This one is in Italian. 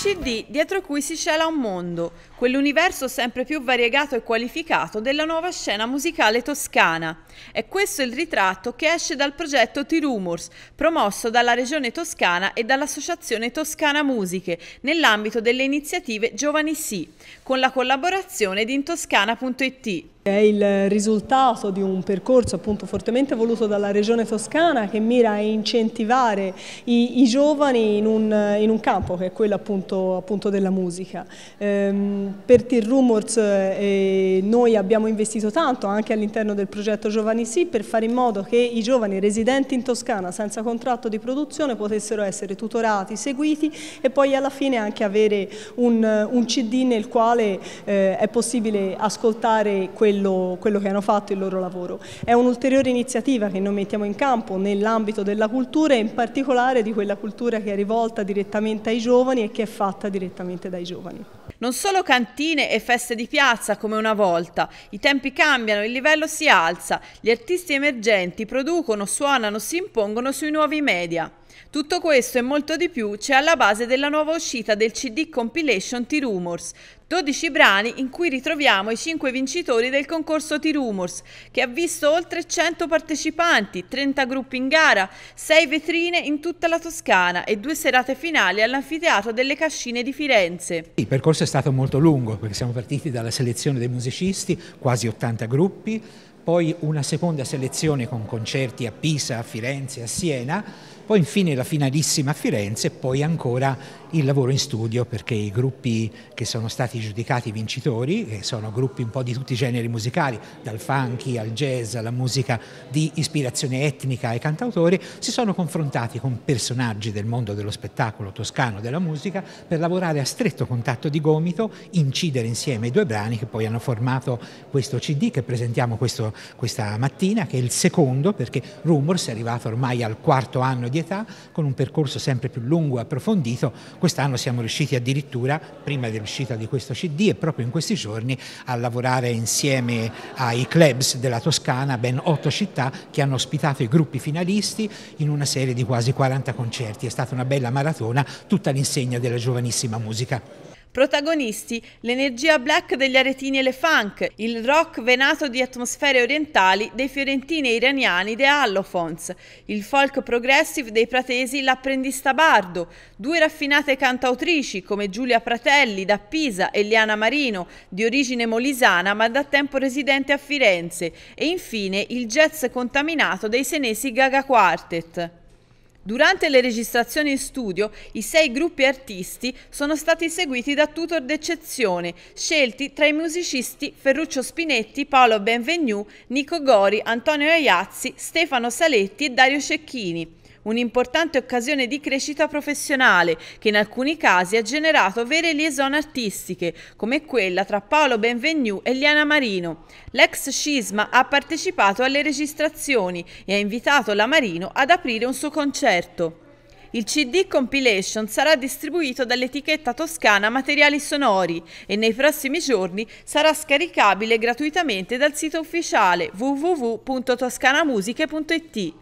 CD dietro cui si cela un mondo, quell'universo sempre più variegato e qualificato della nuova scena musicale toscana. È questo il ritratto che esce dal progetto T-Rumors, promosso dalla Regione Toscana e dall'Associazione Toscana Musiche, nell'ambito delle iniziative Giovani Sì, con la collaborazione di Intoscana.it è il risultato di un percorso appunto fortemente voluto dalla Regione Toscana che mira a incentivare i, i giovani in un, in un, campo che è quello appunto, appunto della musica. Ehm, per Tear Rumors eh, noi abbiamo investito tanto anche all'interno del progetto Giovani Sì per fare in modo che i giovani residenti in Toscana senza contratto di produzione potessero essere tutorati, seguiti e poi alla fine anche avere un, un CD nel quale eh, è possibile ascoltare quello quello, quello che hanno fatto, il loro lavoro. È un'ulteriore iniziativa che noi mettiamo in campo nell'ambito della cultura e in particolare di quella cultura che è rivolta direttamente ai giovani e che è fatta direttamente dai giovani. Non solo cantine e feste di piazza come una volta, i tempi cambiano, il livello si alza, gli artisti emergenti producono, suonano, si impongono sui nuovi media. Tutto questo e molto di più c'è alla base della nuova uscita del CD compilation T-Rumors, 12 brani in cui ritroviamo i 5 vincitori del concorso T-Rumors, che ha visto oltre 100 partecipanti, 30 gruppi in gara, 6 vetrine in tutta la Toscana e due serate finali all'anfiteatro delle Cascine di Firenze. Il percorso è stato molto lungo perché siamo partiti dalla selezione dei musicisti, quasi 80 gruppi, poi una seconda selezione con concerti a Pisa, a Firenze, a Siena, poi infine la finalissima a Firenze e poi ancora il lavoro in studio perché i gruppi che sono stati giudicati vincitori, che sono gruppi un po' di tutti i generi musicali, dal funky al jazz alla musica di ispirazione etnica e cantautori, si sono confrontati con personaggi del mondo dello spettacolo toscano della musica per lavorare a stretto contatto di gomito, incidere insieme i due brani che poi hanno formato questo CD che presentiamo questo questa mattina, che è il secondo perché Rumors è arrivato ormai al quarto anno di età con un percorso sempre più lungo e approfondito. Quest'anno siamo riusciti addirittura, prima dell'uscita di questo CD e proprio in questi giorni, a lavorare insieme ai clubs della Toscana, ben otto città che hanno ospitato i gruppi finalisti in una serie di quasi 40 concerti. È stata una bella maratona, tutta l'insegna della giovanissima musica. Protagonisti l'energia black degli aretini e le funk, il rock venato di atmosfere orientali dei fiorentini e iraniani The Allophones, il folk progressive dei pratesi L'apprendista bardo, due raffinate cantautrici come Giulia Pratelli da Pisa e Liana Marino, di origine molisana ma da tempo residente a Firenze, e infine il jazz contaminato dei senesi Gaga Quartet. Durante le registrazioni in studio, i sei gruppi artisti sono stati seguiti da tutor d'eccezione, scelti tra i musicisti Ferruccio Spinetti, Paolo Benvenu, Nico Gori, Antonio Iazzi, Stefano Saletti e Dario Cecchini un'importante occasione di crescita professionale che in alcuni casi ha generato vere liaison artistiche, come quella tra Paolo Benvenu e Liana Marino. L'ex scisma ha partecipato alle registrazioni e ha invitato la Marino ad aprire un suo concerto. Il CD compilation sarà distribuito dall'etichetta toscana Materiali Sonori e nei prossimi giorni sarà scaricabile gratuitamente dal sito ufficiale www.toscanamusiche.it.